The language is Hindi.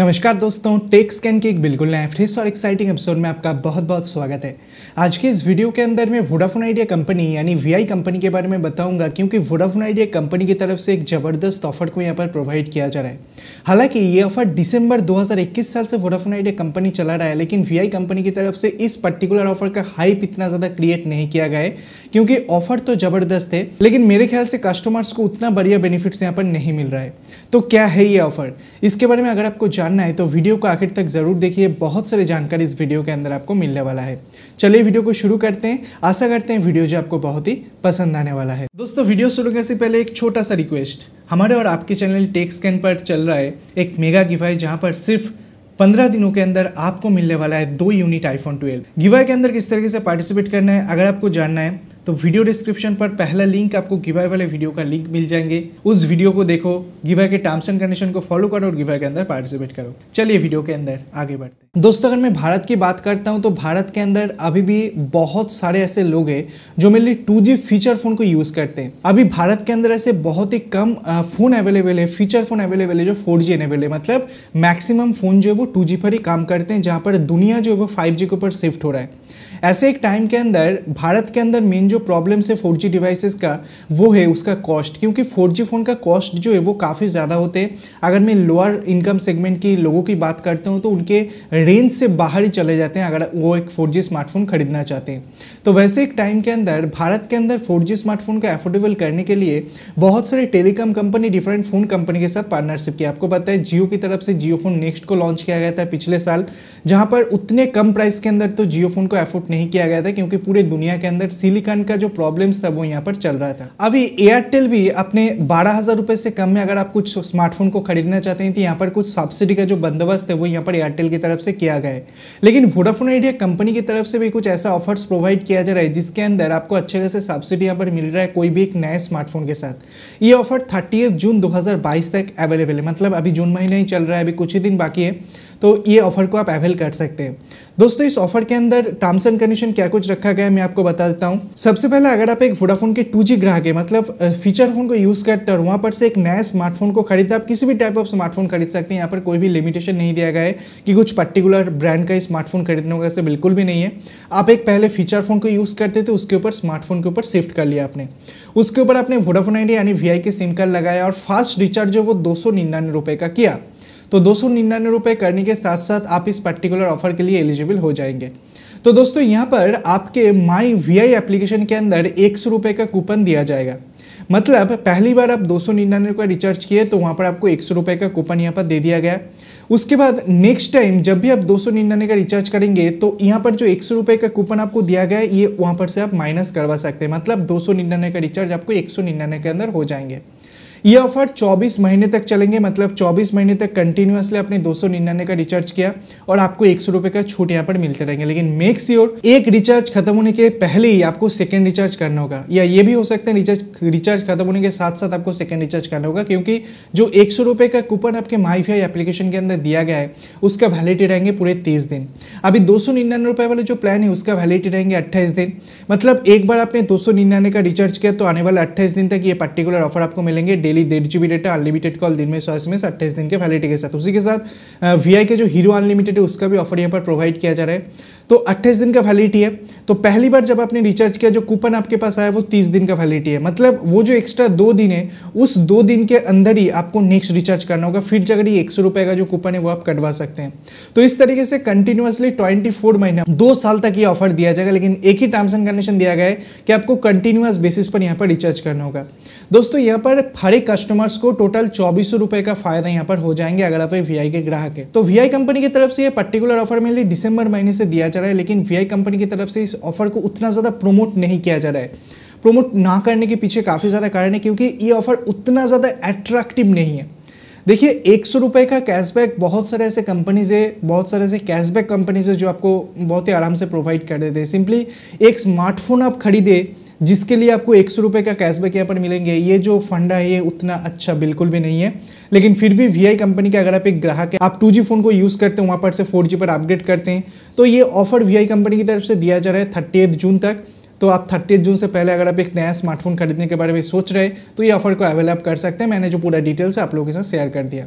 नमस्कार दोस्तों टेक स्कैन के एक बिल्कुल नया फ्रेश और एक्साइटिंग एपिसोड में आपका बहुत बहुत स्वागत है आज के इस वीडियो के अंदर मैं वोडाफोन आइडिया कंपनी यानी वीआई कंपनी के बारे में बताऊंगा क्योंकि वोडाफोन आइडिया कंपनी की तरफ से एक ज़बरदस्त ऑफर को यहाँ पर प्रोवाइड किया जा रहा है हालांकि ये ऑफर दिसंबर दो साल से वोडाफोन आइडिया कंपनी चला रहा है लेकिन वी कंपनी की तरफ से इस पर्टिकुलर ऑफर का हाइप इतना ज़्यादा क्रिएट नहीं किया गया है क्योंकि ऑफर तो ज़बरदस्त है लेकिन मेरे ख्याल से कस्टमर्स को उतना बढ़िया बेनिफिट्स यहाँ पर नहीं मिल रहा है तो क्या है ये ऑफर इसके बारे में अगर आपको जानना है तो वीडियो को आखिर तक ज़रूर देखिए बहुत सारे जानकारी इस वीडियो के अंदर आपको मिलने वाला है चलिए वीडियो को शुरू करते हैं आशा करते हैं वीडियो जो आपको बहुत ही पसंद आने वाला है दोस्तों वीडियो शुरू करने से पहले एक छोटा सा रिक्वेस्ट हमारे और आपके चैनल टेक स्कैन पर चल रहा है एक मेगा गिवाई जहाँ पर सिर्फ पंद्रह दिनों के अंदर आपको मिलने वाला है दो यूनिट आईफोन 12 गिवाय के अंदर किस तरीके से पार्टिसिपेट करना है अगर आपको जानना है तो वीडियो डिस्क्रिप्शन पर पहला लिंक आपको गिवाई वाले वीडियो का लिंक मिल जाएंगे उस वीडियो को देखो गिवाई के टर्म्स एंड कंडीशन को फॉलो करो और गिवाई के अंदर पार्टिसिपेट करो चलिए वीडियो के अंदर आगे बढ़ते दोस्तों अगर मैं भारत की बात करता हूँ तो भारत के अंदर अभी भी बहुत सारे ऐसे लोग हैं जो मेनली टू फीचर फोन को यूज करते हैं अभी भारत के अंदर ऐसे बहुत ही कम फोन अवेलेबल है फीचर फोन अवेलेबल है जो फोर जी है मतलब मैक्सिमम फोन जो है वो टू पर ही काम करते हैं जहां पर दुनिया जो है वो फाइव के ऊपर शिफ्ट हो रहा है ऐसे एक टाइम के अंदर भारत के अंदर मेन जो प्रॉब्लम है फोर जी डिवाइसेस का वो है उसका कॉस्ट क्योंकि फोर जी फ़ोन का कॉस्ट जो है वो काफ़ी ज़्यादा होते हैं अगर मैं लोअर इनकम सेगमेंट के लोगों की बात करता हूँ तो उनके रेंज से बाहर ही चले जाते हैं अगर वो एक फोर स्मार्टफोन खरीदना चाहते हैं तो वैसे एक टाइम के अंदर भारत के अंदर फोर स्मार्टफोन को एफोर्डेबल करने के लिए बहुत सारे telecom company different phone company के साथ पार्टनरशिप की आपको पता है जियो की तरफ से जियो फोन नेक्स्ट को लॉन्च किया गया था पिछले साल जहाँ पर उतने कम प्राइस के अंदर तो जियो फोन को एफोर्ट नहीं किया गया था क्योंकि पूरे दुनिया के अंदर सिलिकॉन का जो प्रॉब्लम्स था वो यहाँ पर चल रहा था अभी एयरटेल भी अपने बारह हज़ार से कम में अगर आप कुछ स्मार्टफोन को खरीदना चाहते हैं तो यहाँ पर कुछ सब्सिडी का जो बंदोबस्त है वो यहाँ पर एयरटेल की तरफ से किया गया है लेकिन वोडाफोन आइडिया कंपनी की तरफ से भी कुछ ऐसा ऑफर्स प्रोवाइड किया जा रहा है जिसके अंदर आपको अच्छे खासे सब्सिडी यहाँ पर मिल रहा है कोई भी एक नए स्मार्टफोन के साथ ये ऑफर थर्टी जून दो तक अवेलेबल है मतलब अभी जून महीना ही चल रहा है अभी कुछ ही दिन बाकी है तो ये ऑफर को आप अवेल कर सकते हैं दोस्तों इस ऑफर के अंदर टर्म्स एंड कंडीशन क्या कुछ रखा गया है मैं आपको बता देता हूँ सबसे पहले अगर आप एक वोडाफोन के टू ग्राहक है मतलब फीचर फोन को यूज़ करते हैं वहां वहाँ पर से एक नया स्मार्टफोन को खरीदते आप किसी भी टाइप ऑफ स्मार्टफोन खरीद सकते हैं यहाँ पर कोई भी लिमिटेशन नहीं दिया गया है कि कुछ पर्टिकुलर ब्रांड का स्मार्टफोन खरीदने होगा ऐसे बिल्कुल भी नहीं है आप एक पहले फीचर फोन को यूज़ करते थे उसके ऊपर स्मार्टफोन के ऊपर शिफ्ट कर लिया आपने उसके ऊपर आपने वोडाफोन आइडिया यानी वी के सिम कार्ड लगाया और फास्ट रिचार्ज जो वो दो का किया तो दो सौ करने के साथ साथ आप इस पर्टिकुलर ऑफर के लिए एलिजिबल हो जाएंगे तो दोस्तों यहाँ पर आपके माई वी आई एप्लीकेशन के अंदर एक सौ का कूपन दिया जाएगा मतलब पहली बार आप दो सौ निन्यानवे का रिचार्ज किए तो वहाँ पर आपको एक सौ का कूपन यहाँ पर दे दिया गया उसके बाद नेक्स्ट टाइम जब भी आप दो सौ निन्यानवे का रिचार्ज करेंगे तो यहाँ पर जो एक सौ का कूपन आपको दिया गया है ये वहाँ पर से आप माइनस करवा सकते हैं मतलब दो सौ का रिचार्ज आपको एक सौ निन्यानवे के अंदर हो जाएंगे ये ऑफर 24 महीने तक चलेंगे मतलब 24 महीने तक कंटिन्यूसली आपने दो सौ का रिचार्ज किया और आपको एक सौ का छूट यहाँ पर मिलते रहेंगे लेकिन मेक श्योर एक रिचार्ज खत्म होने के पहले ही आपको सेकेंड रिचार्ज करना होगा या ये भी हो सकता है रिचार्ज रिचार्ज खत्म होने के साथ साथ आपको सेकेंड रिचार्ज करना होगा क्योंकि जो एक सौ का कूपन आपके माईफाई एप्लीकेशन के अंदर दिया गया है उसका वैलिडिटी रहेंगे पूरे तीस दिन अभी दो सौ वाले जो प्लान है उसका वैलिडिटी रहेंगे अट्ठाईस दिन मतलब एक बार आपने दो का रिचार्ज किया तो आने वाले अट्ठाईस दिन तक ये पर्टिकुलर ऑफर आपको मिलेंगे डेली डेढ़ G B data unlimited call दिन में सौ एस एम अट्ठाईस दिन के वैलिडिटी के साथ उसी के साथ वी आई के जो हीरो अनलिमिटेड है उसका भी ऑफर यहाँ पर प्रोवाइड किया जा रहा है तो अट्ठाईस दिन का वैलिडिटी है तो पहली बार जब आपने रिचार्ज किया जो कूपन आपके पास आया वो तीस दिन का वैलिडिटी है मतलब वो जो एक्स्ट्रा दो दिन है उस दो दिन के अंदर ही आपको नेक्स्ट रिचार्ज करना होगा फिर जगह ही एक रुपए का जो कूपन है वो आप कटवा सकते हैं तो इस तरीके से कंटिन्यूसली ट्वेंटी महीना दो साल तक ये ऑफर दिया जाएगा लेकिन एक ही टर्म्स एंड कंडीशन दिया गया है कि आपको कंटिन्यूस बेसिस पर यहाँ पर रिचार्ज करना होगा दोस्तों यहाँ पर हर सारे कस्टमर्स को टोटल चौबीस रुपए का फायदा यहाँ पर हो जाएंगे अगर आप वी के ग्राहक है तो वी कंपनी की तरफ से ये पर्टिकुलर ऑफर मेनली दिसंबर महीने से दिया जा रहा है लेकिन वी कंपनी की तरफ से इस ऑफर को उतना ज़्यादा प्रमोट नहीं किया जा रहा है प्रमोट ना करने के पीछे काफ़ी ज़्यादा कारण है क्योंकि ये ऑफर उतना ज़्यादा एट्रैक्टिव नहीं है देखिए एक सौ रुपये का कैशबैक बहुत सारे ऐसे कंपनीज है बहुत सारे ऐसे कैशबैक कंपनीज है जो आपको बहुत ही आराम से प्रोवाइड कर देते हैं सिंपली एक स्मार्टफोन आप खरीदे जिसके लिए आपको एक सौ रुपये का कैशबैक यहाँ पर मिलेंगे ये जो फंड है ये उतना अच्छा बिल्कुल भी नहीं है लेकिन फिर भी वी आई कंपनी का अगर आप एक ग्राहक है आप टू जी फ़ोन को यूज़ करते हैं वहाँ पर से फोर जी पर अपग्रेड करते हैं तो ये ऑफर वी आई कंपनी की तरफ से दिया जा रहा है थर्टी जून तक तो आप थर्टी जून से पहले अगर आप एक नया स्मार्टफोन खरीदने के बारे में सोच रहे तो ये ऑफर को अवेलेब कर सकते हैं मैंने जो पूरा डिटेल्स है आप लोगों के साथ शेयर कर दिया